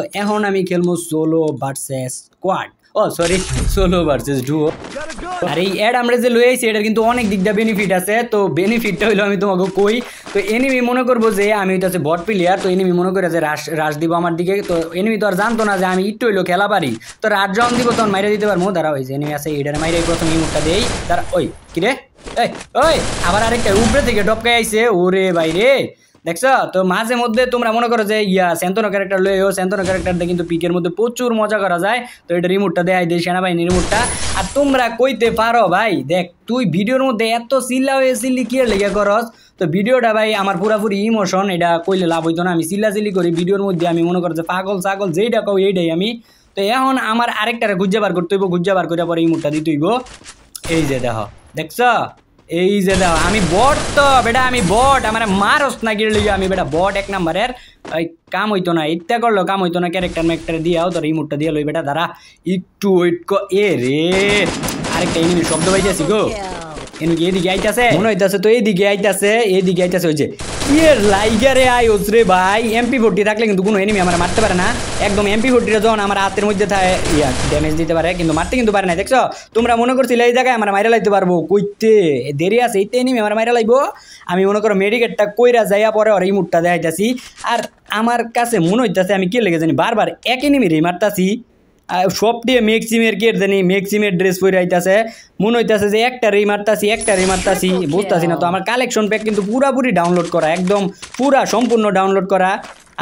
তো এখন আমি খেলবো সোলো ভার্সেস স্কোয়াড ও সরি সোলো ভার্সেস ডুও আর এই অ্যাড আমরা যে লয়েছি এটার কিন্তু অনেক দিক দিয়ে বেনিফিট আছে তো বেনিফিটটা হইলো আমি তোমাকে কই তো এনিমি মনে করবো যে আমি তো আছে বট প্লেয়ার তো এনিমি মনে করে যে রাস রাস দিব আমার দিকে তো এনিমি তো আর জানতো না যে আমি ইট হইলো খেলা পারি তো রাত যখন দিব তখন মাইরে দিতে পারবো দাঁড়া ওই যে এনিমি আছে এটার মাইরে প্রথম ইমুটটা দেই তার ওই কিরে এই ওই আবার আরেকটা উপরে থেকে ডপকাই আইছে ওরে বাইরে দেখছো তো মাঝে মধ্যে তোমরা মনে করো যে ইয়া সেন্তনো ক্যারেক্টার লয়ে ও সেন্তনো ক্যারেক্টার দিয়ে কিন্তু পিকের মধ্যে প্রচুর মজা করা যায় তো এটা রিমোটটা দেয় দেয় সেনাবাহিনীর রিমোটটা আর তোমরা কইতে পারো ভাই দেখ তুই ভিডিওর মধ্যে এত চিল্লা হয়ে চিল্লি কি লেগে করস তো ভিডিওটা ভাই আমার পুরাপুরি ইমোশন এটা কইলে লাভ হইতো না আমি চিল্লাচিল্লি করি ভিডিওর মধ্যে আমি মনে করো যে পাগল ছাগল যেইটা কও এইটাই আমি তো এখন আমার আরেকটারে গুজ্জা বার করতে হইব গুজ্জা বার করে পরে ইমোটটা দিতে হইব এই যে দেখো দেখছ এই যে দাও আমি বট তো বেটা আমি বট আমার মারস না গিয়ে লিগে আমি বেটা বট এক নাম্বারের ওই কাম হইতো না ইত্যা করলো কাম হইতো না ক্যারেক্টার ম্যাক্টার দিয়াও তো রিমোটটা দিয়ে লই বেটা দাঁড়া একটু ওইট কর এ রে আরেকটা এনিমি শব্দ পাইতেছি গো এনুকি এদিকে আইতাছে মনে হইতাছে তো এইদিকে আইতাছে এইদিকে আইতাছে ওই যে ইয়ে লাইগারে আয়োস রে ভাই এমপি ফোরটি থাকলে কিন্তু কোনো এনিমি আমার মারতে পারে না একদম এমপি ফোরটিটা যখন আমার হাতের মধ্যে থাকে ইয়া ড্যামেজ দিতে পারে কিন্তু মারতে কিন্তু পারে না দেখছো তোমরা মনে করছি এই জায়গায় আমার মাইরা লাইতে পারবো কইতে দেরি আছে এইতে এনিমি আমার মাইরা লাইবো আমি মনে করো মেডিকেটটা কইরা যাইয়া পরে আর এই মুডটা দেখাইতেছি আর আমার কাছে মনে হইতেছে আমি কে লেগে জানি বারবার এক এনিমি রে মারতাছি সবটি ম্যাক্সিমের কেট জানি ম্যাক্সিমের ড্রেস পরে আইতাছে মনে হইতাছে যে একটা রে মারতাছি একটা রে মারতাছি বুঝতাছি না তো আমার কালেকশন প্যাক কিন্তু পুরাপুরি ডাউনলোড করা একদম পুরা সম্পূর্ণ ডাউনলোড করা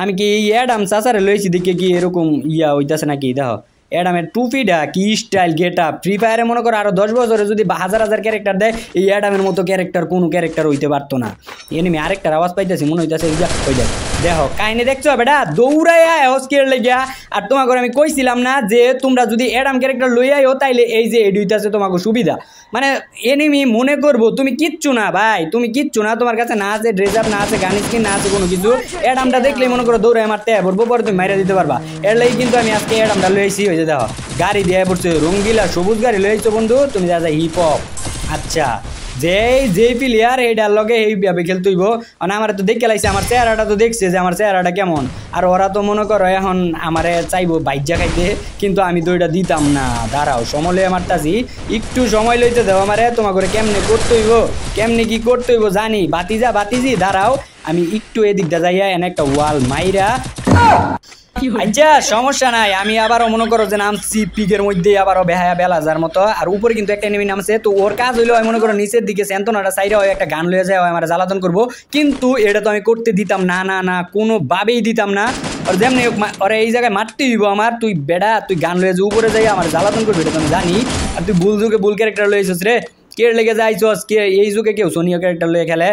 আমি কি এই অ্যাডাম চাচারে লইছি দেখে কি এরকম ইয়া হইতাছে নাকি দেখো অ্যাডামের টুপিটা কি স্টাইল গেট আপ ফ্রি ফায়ারে মনে করো আরও দশ বছরে যদি হাজার হাজার ক্যারেক্টার দেয় এই অ্যাডামের মতো ক্যারেক্টার কোনো ক্যারেক্টার হইতে পারতো না এনেমি আরেকটার আওয়াজ পাইতেছি মনে হইতেছে হয়ে যায় দেখো কাহিনি দেখছো বেটা দৌড়াইয়া এহস কেড়ে লেগিয়া আর তোমাকে আমি কইছিলাম না যে তোমরা যদি অ্যাডাম ক্যারেক্টার লইয়াইও তাইলে এই যে এডি হইতেছে তোমাকে সুবিধা মানে এনিমি মনে করবো তুমি কিচ্ছু না ভাই তুমি কিচ্ছু না তোমার কাছে না আছে ড্রেস আপ না আছে গান স্কিন না আছে কোনো কিছু অ্যাডামটা দেখলে মনে করো দৌড়ে মারতে পড়বো পরে তুমি মাইরা দিতে পারবা এর লাগে কিন্তু আমি আজকে অ্যাডামটা লয়েছি হয়ে যেতে গাড়ি দিয়ে পড়ছে রঙ্গিলা সবুজ গাড়ি লয়েছো বন্ধু তুমি যা হিপ হপ আচ্ছা যে যে প্লেয়ার এইটার লগে এইভাবে খেলতে হইব মানে আমার তো দেখে লাগছে আমার চেহারাটা তো দেখছে যে আমার চেহারাটা কেমন আর ওরা তো মনে করো এখন আমারে চাইবো বাইজা খাইতে কিন্তু আমি তো ওইটা দিতাম না দাঁড়াও সময় আমার তাজি একটু সময় লইতে দেও আমারে তোমার করে কেমনে করতে হইব কেমনে কি করতে হইব জানি বাতিজা বাতিজি দাঁড়াও আমি একটু এদিকটা যাইয়া এনে একটা ওয়াল মাইরা আচ্ছা সমস্যা নাই আমি আবারও মনে করো যে নাম নামছি পিকের মধ্যে আবারও বেহায়া যার মতো আর উপরে কিন্তু একটা এনিমি নামছে তো ওর কাজ হইলে আমি মনে করো নিচের দিকে সেন্তনাটা সাইডে হয় একটা গান লয়ে যায় হয় আমার জ্বালাতন করবো কিন্তু এটা তো আমি করতে দিতাম না না না কোনোভাবেই দিতাম না আর যেমনি ওরে এই জায়গায় মারতে দিব আমার তুই বেড়া তুই গান লয়ে যে উপরে যাই আমার জ্বালাতন করবি এটা তো আমি জানি আর তুই ভুল যুগে ভুল ক্যারেক্টার লয়েছিস রে কে লেগে যাইছস কে এই যুগে কেউ সোনীয় ক্যারেক্টার লয়ে খেলে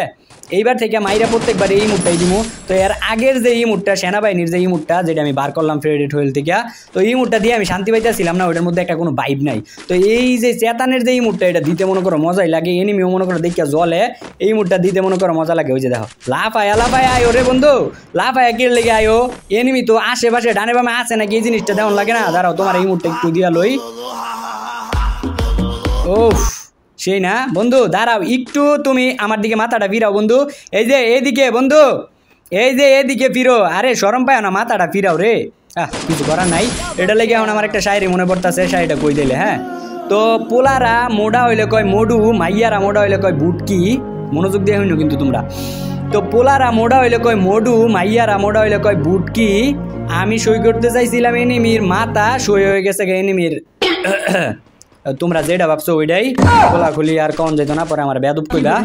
এইবার থেকে মাইরা প্রত্যেকবার এই ইমুটটাই দিব তো এর আগের যে এই ইমুটটা সেনাবাহিনীর যে এই ইমুটটা যেটা আমি বার করলাম ফেডেড হোয়েল থেকে তো এই ইমুটটা দিয়ে আমি শান্তি পাইতেছিলাম না ওইটার মধ্যে একটা কোনো বাইব নাই তো এই যে চেতানের যে এই ইমুটটা এটা দিতে মনে করো মজাই লাগে এনিমিও মনে করো দেখিয়া জলে এই মুডটা দিতে মনে করো মজা লাগে ওই যে দেখো লাফায়া লাফায় আয় রে বন্ধু লাফায়া কির লেগে আয়ো এনিমি তো আশেপাশে ডানে বামে আছে নাকি এই জিনিসটা তেমন লাগে না দাঁড়াও তোমার এই মুডটা একটু দিয়া লই ওফ সেই না বন্ধু দাঁড়াও একটু তুমি আমার দিকে মাথাটা ফিরাও বন্ধু এই যে এদিকে বন্ধু এই যে এদিকে ফিরো আরে সরম পায় না মাথাটা ফিরাও রে আহ কিছু করার নাই এটা লেগে এখন আমার একটা শাড়ি মনে পড়তেছে শাড়িটা কই দিলে হ্যাঁ তো পোলারা মোডা হইলে কয় মোডু মাইয়ারা মোডা হইলে কয় বুটকি মনোযোগ দিয়ে হইনো কিন্তু তোমরা তো পোলারা মোডা হইলে কয় মোডু মাইয়ারা মোডা হইলে কয় বুটকি আমি সই করতে চাইছিলাম এনিমির মাথা সই হয়ে গেছে এনিমির তোমরা যেটা ভাবছো ওইটাই খোলাখুলি আর কন যেত না পরে আমার বেদব কইবা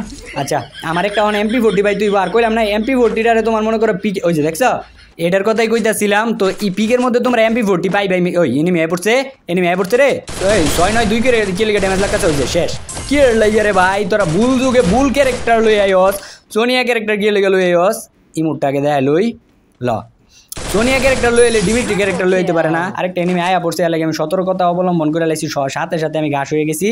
আচ্ছা আমার একটা অন এমপি ফোর্টি ভাই তুই আর কইলাম না এমপি ফোর্টিটারে তোমার মনে করো পিক ওই যে দেখছো এটার কথাই কইতাছিলাম তো ই পিকের মধ্যে তোমরা এমপি ফোর্টি পাই ভাই ওই এনিমি মেয়ে পড়ছে এনিমি মেয়ে পড়ছে রে ওই ছয় নয় দুই কেড়ে কিলকে ড্যামেজ লাগাচ্ছে ওই যে শেষ কি লাইয়া রে ভাই তোরা ভুল যুগে ভুল ক্যারেক্টার লই আইস সোনিয়া ক্যারেক্টার গিয়ে লেগে লই আইস ইমুরটাকে দেয় লই ল সোনিয়া ক্যারেক্টার লয়ে এলে ডিমিট্রি ক্যারেক্টার লয়ে যেতে পারে না আরেকটা এনিমি আয়া পড়ছে এলাকা আমি সতর্কতা অবলম্বন করে লাইছি সাথে সাথে আমি ঘাস হয়ে গেছি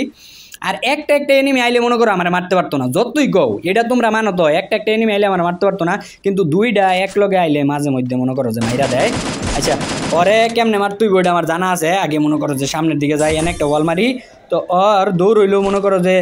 আর একটা একটা এনিমি আইলে মনে করো আমার মারতে পারতো না যতই কও এটা তোমরা মানো তো একটা একটা এনিমি আইলে আমার মারতে পারতো না কিন্তু দুইটা এক লগে আইলে মাঝে মধ্যে মনে করো যে মাইরা দেয় আচ্ছা পরে কেমনে মার তুই বইটা আমার জানা আছে আগে মনে করো যে সামনের দিকে যাই এনে একটা ওয়াল মারি তো আর দৌড় হইলেও মনে করো যে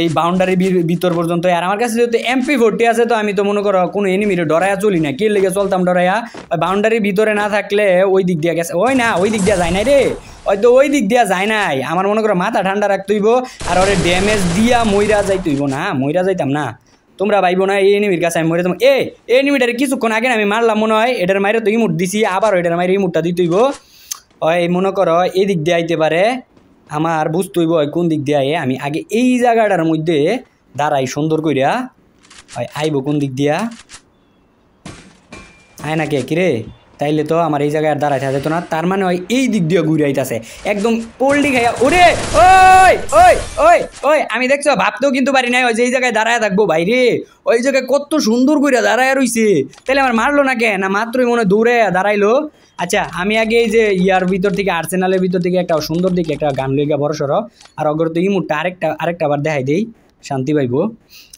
এই বাউন্ডারি ভিতর পর্যন্ত আর আমার কাছে যেহেতু এমপি ভোটটি আছে তো আমি তো মনে করো কোনো এনিমির ডরাইয়া চলি না কে লেগে চলতাম ডরাইয়া বাউন্ডারির ভিতরে না থাকলে ওই দিক দিয়ে গেছে ওই না ওই দিক দিয়ে যায় নাই রে হয়তো ওই দিক দিয়া যায় নাই আমার মনে করো মাথা ঠান্ডা রাখতেইব আর ওরে ড্যামেজ দিয়া ময়রা যাইতেইব না ময়রা যাইতাম না তোমরা ভাইবো না এই এনিমির কাছে আমি মরে তোমার এ এনিমিটার কিছুক্ষণ আগে আমি মারলাম মনে হয় এটার মাইরে তো ইমুট দিছি আবার এটার মাইরে ইমুটটা দিতেইব হয় মনে করো এই দিক দিয়ে আইতে পারে আমার বুঝতেই বয় কোন দিক দিয়ে আয়ে আমি আগে এই জায়গাটার মধ্যে দাঁড়াই সুন্দর কইরা হয় আইব কোন দিক দিয়া আয় না কে কিরে তাইলে তো আমার এই জায়গায় আর দাঁড়াইতে যেত না তার মানে হয় এই দিক দিয়ে ঘুরে আইতাছে একদম পোল্ডি খাইয়া ওরে ওই ওই ওই ওই আমি দেখছো ভাবতেও কিন্তু পারি নাই ওই যে এই জায়গায় দাঁড়ায় থাকবো বাইরে ওই জায়গায় কত সুন্দর করে দাঁড়ায় রইছে তাহলে আমার মারলো না কেন না মাত্রই মনে দৌড়ে দাঁড়াইলো আচ্ছা আমি আগে এই যে ইয়ার ভিতর থেকে আর্সেনালের ভিতর থেকে একটা সুন্দর দিকে একটা গান লইগা বড় সড়ো আর অগ্রত ইমুটটা আরেকটা আরেকটা আবার দেখাই দেই শান্তি ভাইব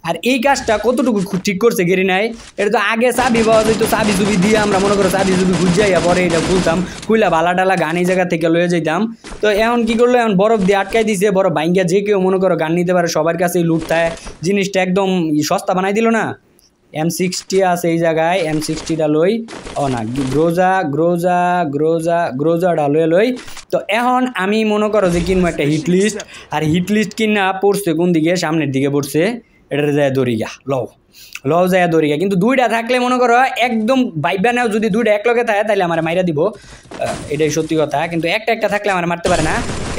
আর এই কাজটা কতটুকু ঠিক করছে গেরি নাই এটা তো আগে চাবি পাওয়া যেত চাবি চুবি দিয়ে আমরা মনে করো চাবি চুবি খুঁজাইয়া পরে এটা খুলতাম খুইলা ভালা টালা গান এই জায়গা থেকে লয়ে যেতাম তো এখন কি করলো এখন বরফ দিয়ে আটকাই দিছে বরফ বাইঙ্গা যে কেউ মনে করো গান নিতে পারে সবার কাছেই লুট থাকে জিনিসটা একদম সস্তা বানাই দিল না এম সিক্সটি আছে এই জায়গায় এম সিক্সটিটা লই অনা না গ্রোজা গ্রোজা গ্রোজা গ্রোজাটা লয়ে লই তো এখন আমি মনে করো যে কিনবো একটা হিট লিস্ট আর হিট লিস্ট কিনা পড়ছে কোন দিকে সামনের দিকে পড়ছে এটার যায় দরিয়া লও লও যায় দরিয়া কিন্তু দুইটা থাকলে মনে করো একদম বাইবা নেও যদি দুইটা একলগে থাকে তাহলে আমার মাইরা দিব এটাই সত্যি কথা কিন্তু একটা একটা থাকলে আমার মারতে পারে না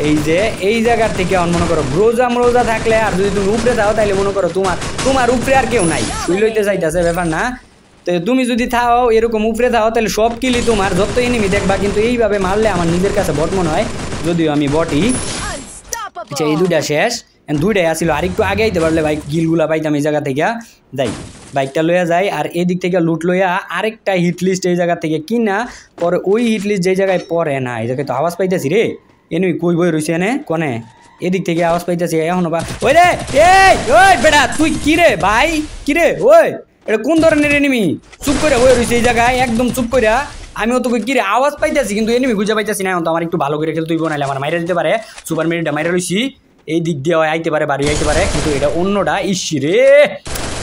এই যে এই জায়গার থেকে আমার মনে করো রোজা মরোজা থাকলে আর যদি তুমি উপরে থাও তাহলে মনে করো তোমার তোমার উপরে আর কেউ নাই শুই লইতে চাইতেছে ব্যাপার না তো তুমি যদি থাও এরকম উপরে থাও তাহলে সব কিলি তোমার যত এনিমি দেখবা কিন্তু এইভাবে মারলে আমার নিজের কাছে বট মনে হয় যদিও আমি বটি আচ্ছা এই দুটা শেষ দুইটাই আসিল আর একটু আগে আইতে পারলে বাইক গিলগুলা পাইতাম এই জায়গা থেকে যাই বাইকটা লইয়া যায় আর এদিক থেকে লুট লইয়া আরেকটা হিট লিস্ট এই জায়গা থেকে কিনা পরে ওই হিট লিস্ট যেই জায়গায় পরে না এই জায়গায় তো আওয়াজ পাইতেছি রে এনে কই বই রয়েছে এনে কনে এদিক থেকে আওয়াজ পাইতেছি এখন বা ওই রে এই ওই বেটা তুই কি রে ভাই কি রে ওই এটা কোন ধরনের এনিমি চুপ করে ওই রয়েছে এই জায়গায় একদম চুপ করে আমিও তোকে কি রে আওয়াজ পাইতেছি কিন্তু এনিমি খুঁজে পাইতেছি না এখন তো আমার একটু ভালো করে খেলতে তুই বানাইলে আমার মাইরা দিতে পারে সুপার মেরিটা মাইরা রয়েছি এই দিক দিয়ে আইতে পারে বাড়ি আইতে পারে কিন্তু এটা অন্যটা ইসি রে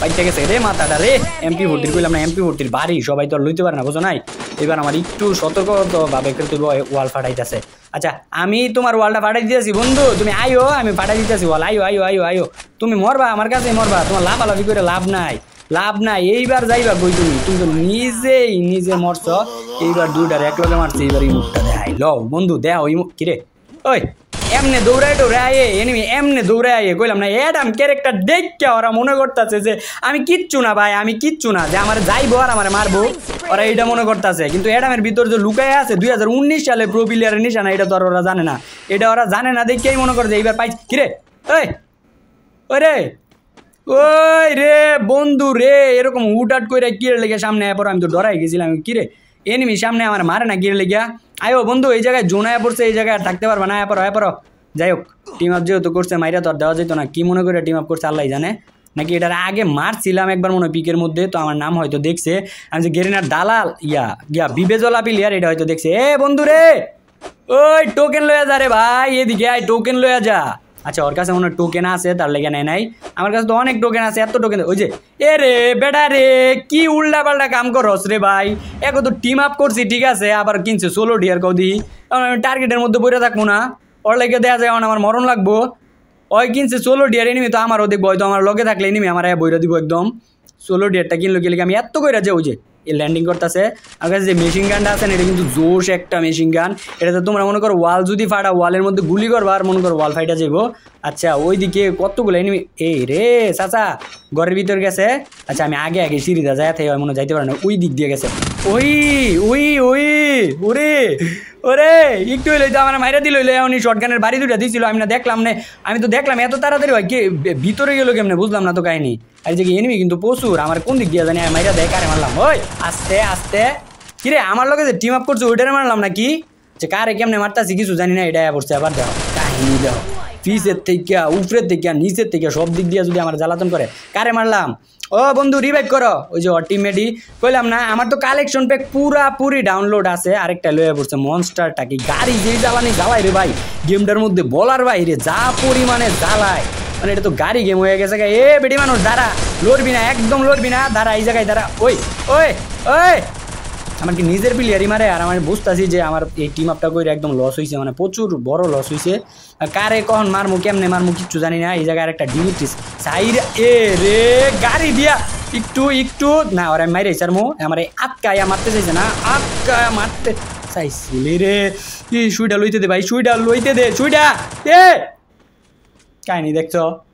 বাইকটা গেছে রে মাথাটা রে এমপি ভর্তির করলাম না এমপি ভর্তির বাড়ি সবাই তো আর লইতে পারে না বোঝো নাই এবার আমার একটু সতর্কভাবে খেলতে ওয়াল ফাটাইতেছে আচ্ছা আমি তোমার ওয়ালটা ফাটাই দিতেছি বন্ধু তুমি আইও আমি ফাটাই দিতেছি ওয়াল আইও আইও আইও আইও তুমি মরবা আমার কাছে মরবা তোমার লাভ আলাপি করে লাভ নাই লাভ নাই এইবার যাইবা বই তুমি তুমি তো নিজেই নিজে মরছ এইবার দুইটার এক লগে মারছে এইবার ইমুখটা দেখাই লও বন্ধু দেহ ইমুখ কিরে ওই এমনে দৌড়ায় টোড়ায় এনিমি এমনে দৌড়ায় কইলাম না এডাম ক্যারেক্টার দেখকে ওরা মনে করতেছে যে আমি কিচ্ছু না ভাই আমি কিচ্ছু না যে আমার যাইবো আর আমার মারবো ওরা এটা মনে করতেছে কিন্তু এডামের ভিতর যে লুকায় আছে দুই সালে প্রো প্লেয়ারের নিশানা এটা তো ওরা জানে না এটা ওরা জানে না দেখেই মনে করছে এইবার পাই কিরে ওই ওরে ওই রে বন্ধু রে এরকম হাট করে কিরে লেগে সামনে পর আমি তো ডরাই গেছিলাম কিরে এনিমি সামনে আমার মারে না গিরলে আই আয়ো বন্ধু এই জায়গায় জোনায় আয়া পড়ছে এই জায়গায় থাকতে পারবে না আয়া পারো আয়া পারো যাই হোক টিম আপ যেহেতু করছে মাইরা তো আর দেওয়া যেত না কী মনে করে টিম আপ করছে আল্লাহ জানে নাকি এটার আগে মারছিলাম একবার মনে হয় পিকের মধ্যে তো আমার নাম হয়তো দেখছে আমি যে গেরিনার দালাল ইয়া ইয়া বিবেজলা প্লেয়ার এটা হয়তো দেখছে এ বন্ধু রে ওই টোকেন লয়ে যা রে ভাই এদিকে আয় টোকেন লয়ে যা আচ্ছা ওর কাছে মনে টোকেন আছে তার লেগে নেয় নাই আমার কাছে তো অনেক টোকেন আছে এত টোকেন ওই যে এ রে বেটা রে কি উল্টা পাল্টা কাম করস রে ভাই এক তো টিম আপ করছি ঠিক আছে আবার কিনছে সোলো ডিয়ার কদি কারণ আমি টার্গেটের মধ্যে বইরে থাকবো না ওর লেগে দেখা যায় আমার মরণ লাগবো ওই কিনছে ষোলো ডিয়ার এনিমি তো আমার ওদিক বই তো আমার লগে থাকলে এনিমি আমার বইরা দিব একদম ষোলো ডিয়ারটা কিনলো গেলে আমি এত কইরা যে ওই যে ল্যান্ডিং করতেছে আমার কাছে যে মেশিন গানটা আছে না এটা কিন্তু জোশ একটা মেশিন গান এটাতে তোমরা মনে করো ওয়াল যদি ফাটা ওয়ালের মধ্যে গুলি করবো আর মনে করো ওয়াল ফাইটা যাইবো আচ্ছা ওইদিকে কতগুলো এনিমি এই রে চাচা ঘরের ভিতর গেছে আচ্ছা আমি আগে আগে সিঁড়িটা যাই হয় মনে যাইতে পারে না ওই দিক দিয়ে গেছে ওই ওই ওই ওরে ওরে একটু হইলে তো আমার মাইরা দিল হইলে উনি শর্টগানের বাড়ি দুটা দিয়েছিল আমি না দেখলাম না আমি তো দেখলাম এত তাড়াতাড়ি হয় কে ভিতরে গেলো কেমনে বুঝলাম না তো কাহিনি আর যে এনিমি কিন্তু প্রচুর আমার কোন দিক দিয়ে জানি মাইরা দেখ আরে মারলাম ওই আস্তে আস্তে কিরে আমার লোকে যে টিম আপ করছে ওইটারে মারলাম নাকি যে কারে কেমনে মারতাছি কিছু জানি না এটা পড়ছে আবার দেখো কাহিনি দেখো পিসের থেকে উপরের থেকে নিচের থেকে সব দিক দিয়ে যদি আমার জ্বালাতন করে কারে মারলাম ও বন্ধু রিভাইভ করো ওই যে অটিমেডি কইলাম না আমার তো কালেকশন প্যাক পুরাপুরি ডাউনলোড আছে আরেকটা লয়ে পড়ছে মনস্টারটা কি গাড়ি যেই জ্বালানি জ্বালাই রে ভাই গেমটার মধ্যে বলার বাইরে যা পরিমাণে জ্বালায় মানে এটা তো গাড়ি গেম হয়ে গেছে এ বেটি মানুষ দাঁড়া লড়বি না একদম লড়বি না দাঁড়া এই জায়গায় দাঁড়া ওই ওই ওই আমাকে নিজের প্লেয়ারই মারে আর আমি বুঝতেছি যে আমার এই টিম আপটা করে একদম লস হয়েছে মানে প্রচুর বড় লস হয়েছে কারে কখন মারমু কেমনে মারমু কিচ্ছু জানি না এই জায়গায় একটা ডিমিট্রিস সাইর এ রে গাড়ি দিয়া একটু একটু না ওরা মাইরে চারমু আমার এই আটকায়া মারতে চাইছে না আটকায়া মারতে চাইছিলি রে কি সুইটা লইতে দে ভাই সুইটা লইতে দে সুইটা এ কাহিনি দেখছো